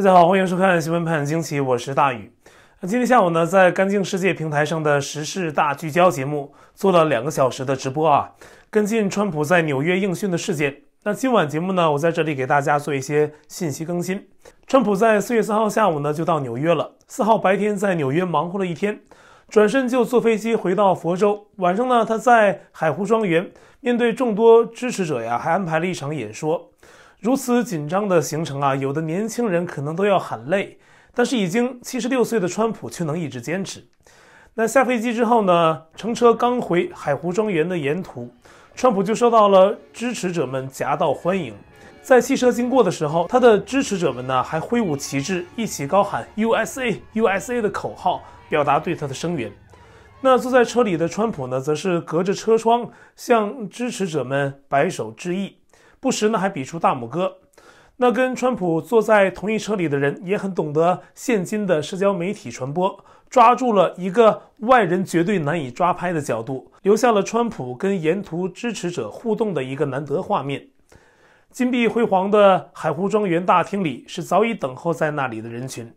大家好，欢迎收看《新闻盘点惊奇》，我是大宇。那今天下午呢，在“干净世界”平台上的时事大聚焦节目做了两个小时的直播啊，跟进川普在纽约应讯的事件。那今晚节目呢，我在这里给大家做一些信息更新。川普在四月三号下午呢就到纽约了，四号白天在纽约忙活了一天，转身就坐飞机回到佛州。晚上呢，他在海湖庄园面对众多支持者呀，还安排了一场演说。如此紧张的行程啊，有的年轻人可能都要喊累，但是已经七十六岁的川普却能一直坚持。那下飞机之后呢，乘车刚回海湖庄园的沿途，川普就受到了支持者们夹道欢迎。在汽车经过的时候，他的支持者们呢还挥舞旗帜，一起高喊 “USA USA” 的口号，表达对他的声援。那坐在车里的川普呢，则是隔着车窗向支持者们摆手致意。不时呢还比出大拇哥，那跟川普坐在同一车里的人也很懂得现今的社交媒体传播，抓住了一个外人绝对难以抓拍的角度，留下了川普跟沿途支持者互动的一个难得画面。金碧辉煌的海湖庄园大厅里是早已等候在那里的人群，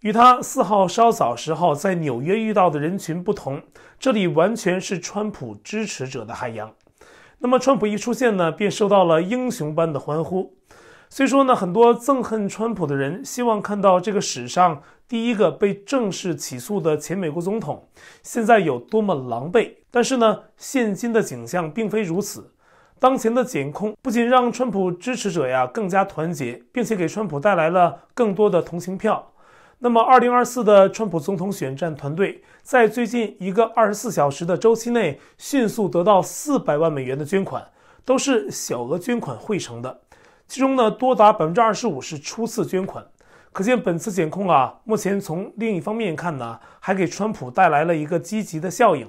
与他四号稍早时候在纽约遇到的人群不同，这里完全是川普支持者的海洋。那么，川普一出现呢，便受到了英雄般的欢呼。虽说呢，很多憎恨川普的人希望看到这个史上第一个被正式起诉的前美国总统现在有多么狼狈，但是呢，现今的景象并非如此。当前的检控不仅让川普支持者呀更加团结，并且给川普带来了更多的同情票。那么，二零二四的川普总统选战团队在最近一个二十四小时的周期内，迅速得到四百万美元的捐款，都是小额捐款汇成的。其中呢，多达百分之二十五是初次捐款。可见，本次检控啊，目前从另一方面看呢，还给川普带来了一个积极的效应。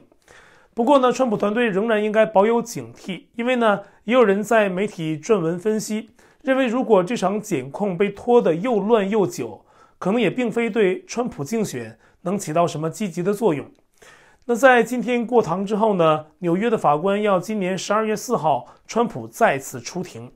不过呢，川普团队仍然应该保有警惕，因为呢，也有人在媒体撰文分析，认为如果这场检控被拖得又乱又久。可能也并非对川普竞选能起到什么积极的作用。那在今天过堂之后呢？纽约的法官要今年十二月四号川普再次出庭。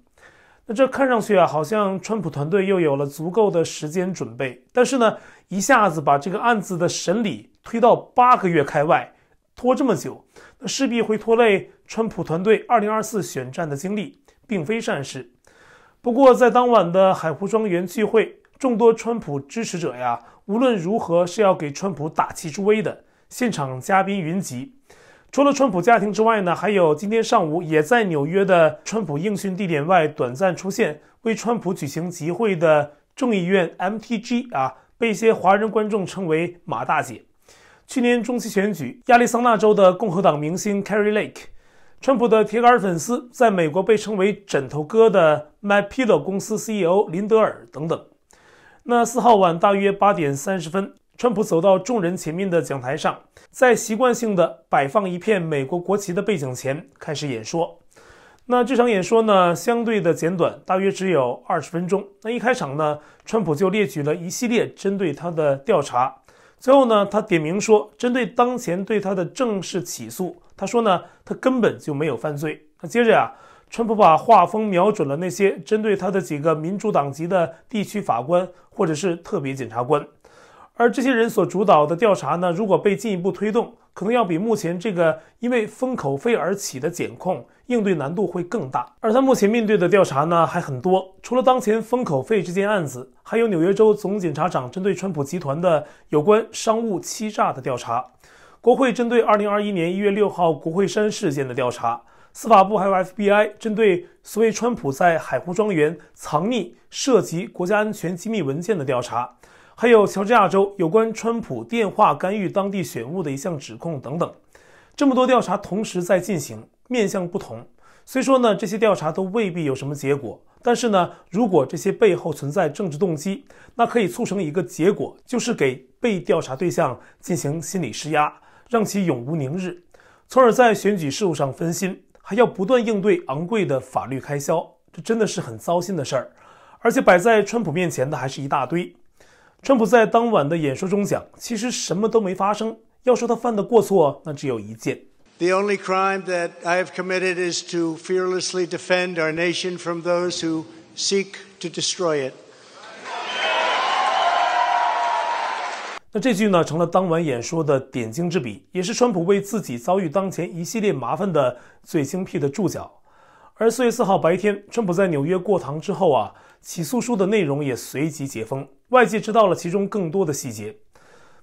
那这看上去啊，好像川普团队又有了足够的时间准备。但是呢，一下子把这个案子的审理推到八个月开外，拖这么久，那势必会拖累川普团队二零二四选战的精力，并非善事。不过在当晚的海湖庄园聚会。众多川普支持者呀，无论如何是要给川普打气助威的。现场嘉宾云集，除了川普家庭之外呢，还有今天上午也在纽约的川普应讯地点外短暂出现为川普举行集会的众议院 MTG 啊，被一些华人观众称为“马大姐”。去年中期选举，亚利桑那州的共和党明星 Carrie Lake，川普的铁杆粉丝，在美国被称为“枕头哥”的 My Pillow 公司 CEO 林德尔等等。那四号晚大约八点三十分，川普走到众人前面的讲台上，在习惯性的摆放一片美国国旗的背景前开始演说。那这场演说呢，相对的简短，大约只有二十分钟。那一开场呢，川普就列举了一系列针对他的调查，最后呢，他点名说针对当前对他的正式起诉，他说呢，他根本就没有犯罪。那接着啊，川普把画风瞄准了那些针对他的几个民主党籍的地区法官。或者是特别检察官，而这些人所主导的调查呢，如果被进一步推动，可能要比目前这个因为封口费而起的检控应对难度会更大。而他目前面对的调查呢还很多，除了当前封口费这件案子，还有纽约州总检察长针对川普集团的有关商务欺诈的调查，国会针对二零二一年一月六号国会山事件的调查。司法部还有 FBI 针对所谓川普在海湖庄园藏匿涉及国家安全机密文件的调查，还有乔治亚州有关川普电话干预当地选务的一项指控等等，这么多调查同时在进行，面向不同。虽说呢这些调查都未必有什么结果，但是呢如果这些背后存在政治动机，那可以促成一个结果，就是给被调查对象进行心理施压，让其永无宁日，从而在选举事务上分心。还要不断应对昂贵的法律开销，这真的是很糟心的事儿。而且摆在川普面前的还是一大堆。川普在当晚的演说中讲，其实什么都没发生。要说他犯的过错，那只有一件。那这句呢，成了当晚演说的点睛之笔，也是川普为自己遭遇当前一系列麻烦的最精辟的注脚。而四月四号白天，川普在纽约过堂之后啊，起诉书的内容也随即解封，外界知道了其中更多的细节。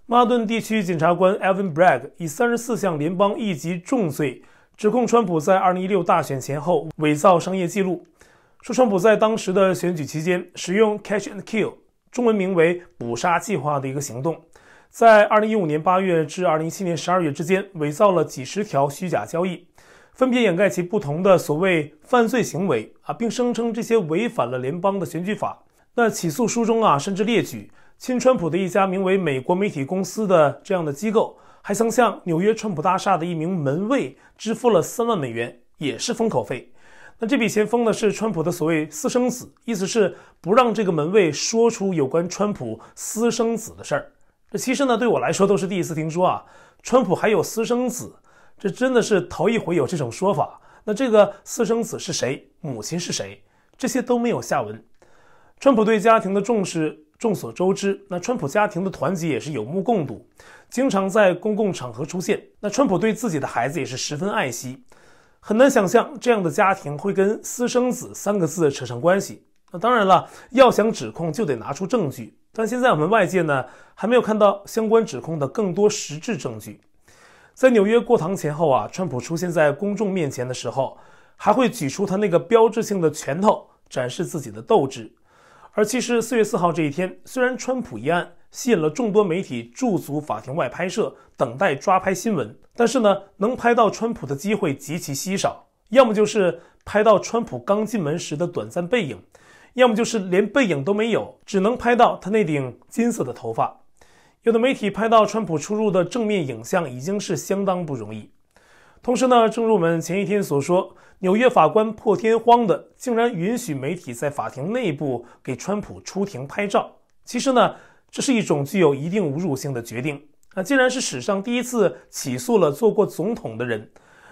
马顿地区检察官 Evan b r a g g 以三十四项联邦一级重罪指控川普在二零一六大选前后伪造商业记录，说川普在当时的选举期间使用 c a t c h and kill”（ 中文名为“捕杀计划”）的一个行动。在二零一五年八月至二零一七年十二月之间，伪造了几十条虚假交易，分别掩盖其不同的所谓犯罪行为啊，并声称这些违反了联邦的选举法。那起诉书中啊，甚至列举亲川普的一家名为“美国媒体公司”的这样的机构，还曾向纽约川普大厦的一名门卫支付了三万美元，也是封口费。那这笔钱封的是川普的所谓私生子，意思是不让这个门卫说出有关川普私生子的事儿。其实呢，对我来说都是第一次听说啊，川普还有私生子，这真的是头一回有这种说法。那这个私生子是谁？母亲是谁？这些都没有下文。川普对家庭的重视众所周知，那川普家庭的团结也是有目共睹，经常在公共场合出现。那川普对自己的孩子也是十分爱惜，很难想象这样的家庭会跟“私生子”三个字扯上关系。那当然了，要想指控就得拿出证据，但现在我们外界呢还没有看到相关指控的更多实质证据。在纽约过堂前后啊，川普出现在公众面前的时候，还会举出他那个标志性的拳头，展示自己的斗志。而其实四月四号这一天，虽然川普一案吸引了众多媒体驻足法庭外拍摄，等待抓拍新闻，但是呢，能拍到川普的机会极其稀少，要么就是拍到川普刚进门时的短暂背影。要么就是连背影都没有，只能拍到他那顶金色的头发。有的媒体拍到川普出入的正面影像已经是相当不容易。同时呢，正如我们前一天所说，纽约法官破天荒的竟然允许媒体在法庭内部给川普出庭拍照。其实呢，这是一种具有一定侮辱性的决定。那既然是史上第一次起诉了做过总统的人，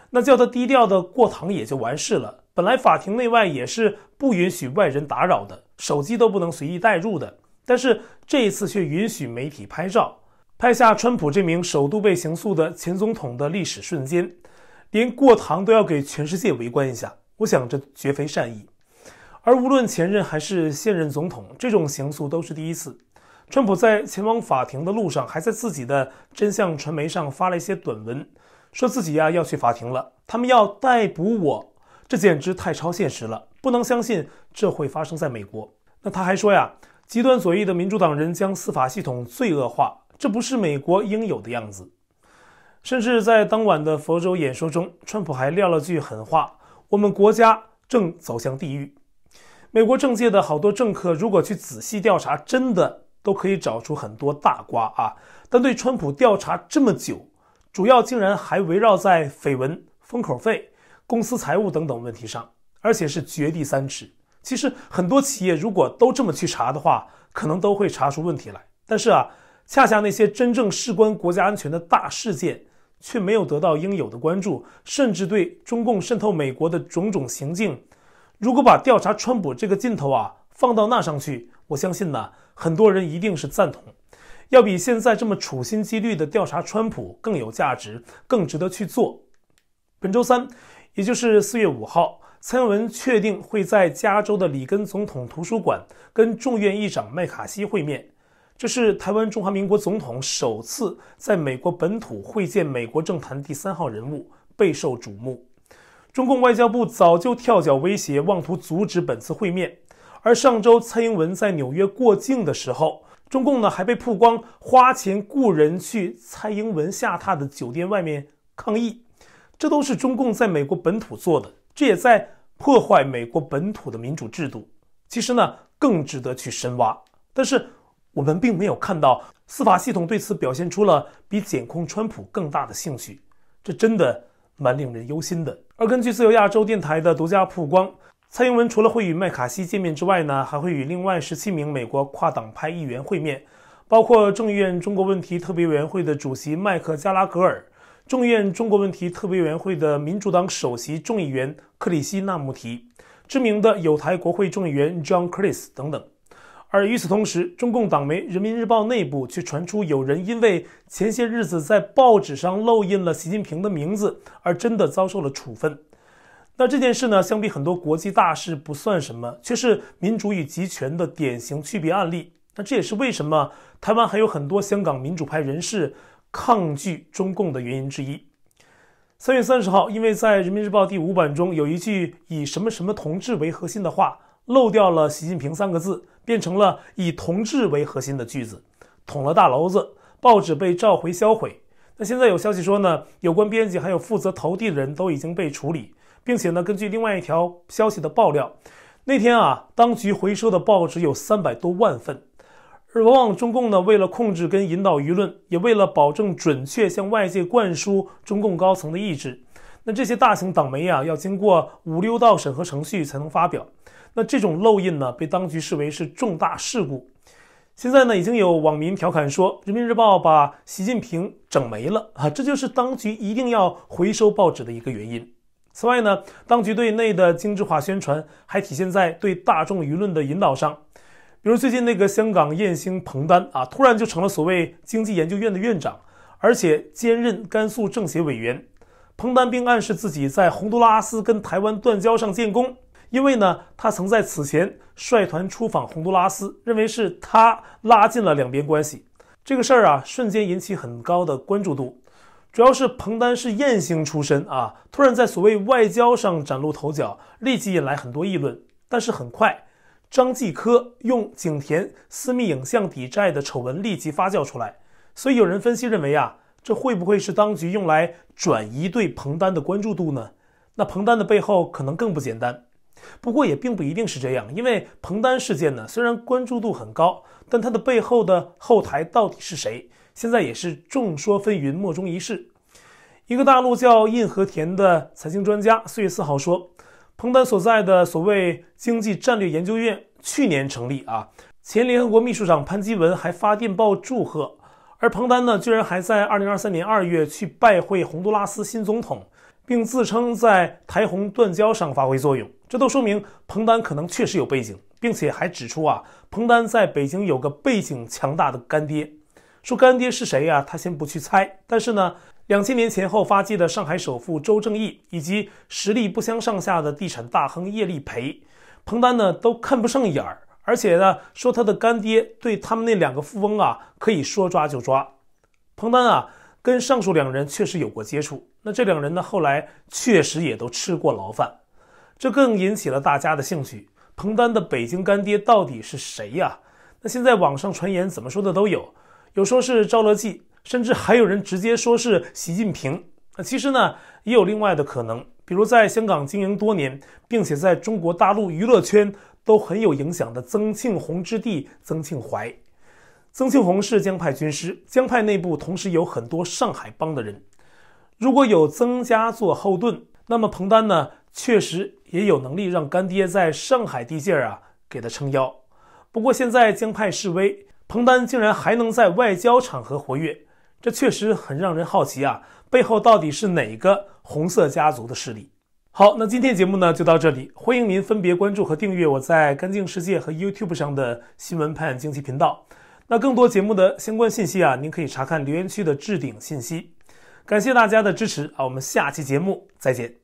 那叫他低调的过堂也就完事了。本来法庭内外也是不允许外人打扰的，手机都不能随意带入的。但是这一次却允许媒体拍照，拍下川普这名首都被刑诉的前总统的历史瞬间，连过堂都要给全世界围观一下。我想这绝非善意。而无论前任还是现任总统，这种刑诉都是第一次。川普在前往法庭的路上，还在自己的真相传媒上发了一些短文，说自己呀要去法庭了，他们要逮捕我。这简直太超现实了，不能相信这会发生在美国。那他还说呀，极端左翼的民主党人将司法系统罪恶化，这不是美国应有的样子。甚至在当晚的佛州演说中，川普还撂了句狠话：“我们国家正走向地狱。”美国政界的好多政客，如果去仔细调查，真的都可以找出很多大瓜啊。但对川普调查这么久，主要竟然还围绕在绯闻、封口费。公司财务等等问题上，而且是掘地三尺。其实很多企业如果都这么去查的话，可能都会查出问题来。但是啊，恰恰那些真正事关国家安全的大事件，却没有得到应有的关注，甚至对中共渗透美国的种种行径，如果把调查川普这个劲头啊放到那上去，我相信呢，很多人一定是赞同，要比现在这么处心积虑的调查川普更有价值，更值得去做。本周三。也就是四月五号，蔡英文确定会在加州的里根总统图书馆跟众议院议长麦卡锡会面。这是台湾中华民国总统首次在美国本土会见美国政坛第三号人物，备受瞩目。中共外交部早就跳脚威胁，妄图阻止本次会面。而上周蔡英文在纽约过境的时候，中共呢还被曝光花钱雇人去蔡英文下榻的酒店外面抗议。这都是中共在美国本土做的，这也在破坏美国本土的民主制度。其实呢，更值得去深挖。但是我们并没有看到司法系统对此表现出了比检控川普更大的兴趣，这真的蛮令人忧心的。而根据自由亚洲电台的独家曝光，蔡英文除了会与麦卡锡见面之外呢，还会与另外十七名美国跨党派议员会面，包括众议院中国问题特别委员会的主席麦克加拉格尔。众议院中国问题特别委员会的民主党首席众议员克里希纳穆提，知名的友台国会众议员 John Chris 等等。而与此同时，中共党媒《人民日报》内部却传出有人因为前些日子在报纸上漏印了习近平的名字，而真的遭受了处分。那这件事呢，相比很多国际大事不算什么，却是民主与集权的典型区别案例。那这也是为什么台湾还有很多香港民主派人士。抗拒中共的原因之一。三月三十号，因为在《人民日报》第五版中有一句以“什么什么同志”为核心的话漏掉了“习近平”三个字，变成了以“同志”为核心的句子，捅了大娄子，报纸被召回销毁。那现在有消息说呢，有关编辑还有负责投递的人都已经被处理，并且呢，根据另外一条消息的爆料，那天啊，当局回收的报纸有三百多万份。而往往中共呢，为了控制跟引导舆论，也为了保证准确向外界灌输中共高层的意志，那这些大型党媒啊，要经过五六道审核程序才能发表。那这种漏印呢，被当局视为是重大事故。现在呢，已经有网民调侃说，《人民日报》把习近平整没了啊！这就是当局一定要回收报纸的一个原因。此外呢，当局对内的精致化宣传还体现在对大众舆论的引导上。比如最近那个香港燕星彭丹啊，突然就成了所谓经济研究院的院长，而且兼任甘肃政协委员。彭丹并暗示自己在洪都拉斯跟台湾断交上建功，因为呢，他曾在此前率团出访洪都拉斯，认为是他拉近了两边关系。这个事儿啊，瞬间引起很高的关注度，主要是彭丹是燕星出身啊，突然在所谓外交上崭露头角，立即引来很多议论。但是很快。张继科用景甜私密影像抵债的丑闻立即发酵出来，所以有人分析认为啊，这会不会是当局用来转移对彭丹的关注度呢？那彭丹的背后可能更不简单，不过也并不一定是这样，因为彭丹事件呢，虽然关注度很高，但他的背后的后台到底是谁，现在也是众说纷纭，莫衷一是。一个大陆叫印和田的财经专家四月四号说。彭丹所在的所谓经济战略研究院去年成立啊，前联合国秘书长潘基文还发电报祝贺，而彭丹呢居然还在2023年2月去拜会洪都拉斯新总统，并自称在台红断交上发挥作用，这都说明彭丹可能确实有背景，并且还指出啊，彭丹在北京有个背景强大的干爹。说干爹是谁呀？他先不去猜，但是呢，两千年前后发迹的上海首富周正义以及实力不相上下的地产大亨叶利培、彭丹呢，都看不上眼儿，而且呢，说他的干爹对他们那两个富翁啊，可以说抓就抓。彭丹啊，跟上述两人确实有过接触，那这两人呢，后来确实也都吃过牢饭，这更引起了大家的兴趣。彭丹的北京干爹到底是谁呀？那现在网上传言怎么说的都有。有说是赵乐际，甚至还有人直接说是习近平。那其实呢，也有另外的可能，比如在香港经营多年，并且在中国大陆娱乐圈都很有影响的曾庆红之弟曾庆怀。曾庆红是江派军师，江派内部同时有很多上海帮的人。如果有曾家做后盾，那么彭丹呢，确实也有能力让干爹在上海地界儿啊给他撑腰。不过现在江派示威，彭丹竟然还能在外交场合活跃，这确实很让人好奇啊！背后到底是哪个红色家族的势力？好，那今天节目呢就到这里，欢迎您分别关注和订阅我在“干净世界”和 YouTube 上的新闻判案惊奇频道。那更多节目的相关信息啊，您可以查看留言区的置顶信息。感谢大家的支持啊，我们下期节目再见。